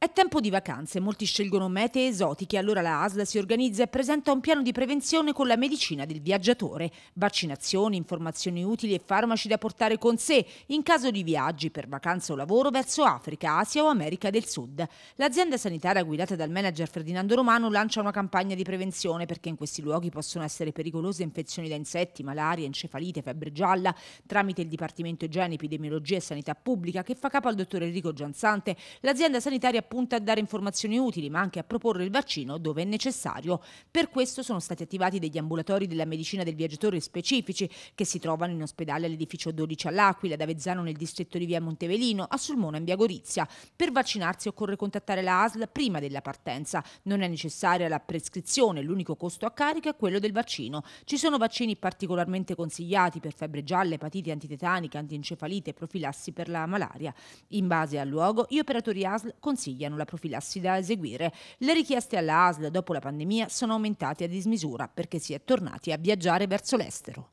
È tempo di vacanze, molti scelgono mete esotiche, allora la ASL si organizza e presenta un piano di prevenzione con la medicina del viaggiatore, vaccinazioni, informazioni utili e farmaci da portare con sé in caso di viaggi per vacanza o lavoro verso Africa, Asia o America del Sud. L'azienda sanitaria guidata dal manager Ferdinando Romano lancia una campagna di prevenzione perché in questi luoghi possono essere pericolose infezioni da insetti, malaria, encefalite, febbre gialla, tramite il Dipartimento Igiene, Epidemiologia e Sanità Pubblica che fa capo al dottor Enrico Gianzante. L'azienda sanitaria punta a dare informazioni utili, ma anche a proporre il vaccino dove è necessario. Per questo sono stati attivati degli ambulatori della medicina del viaggiatore specifici che si trovano in ospedale all'edificio 12 all'Aquila, ad Avezzano nel distretto di Via Montevelino, a Sulmona in Via Gorizia. Per vaccinarsi occorre contattare la ASL prima della partenza. Non è necessaria la prescrizione, l'unico costo a carico è quello del vaccino. Ci sono vaccini particolarmente consigliati per febbre gialla, epatite antitetaniche, antitetanica, e profilassi per la malaria. In base al luogo, gli operatori ASL consigliano consigliano la profilassi da eseguire. Le richieste alla ASL dopo la pandemia sono aumentate a dismisura perché si è tornati a viaggiare verso l'estero.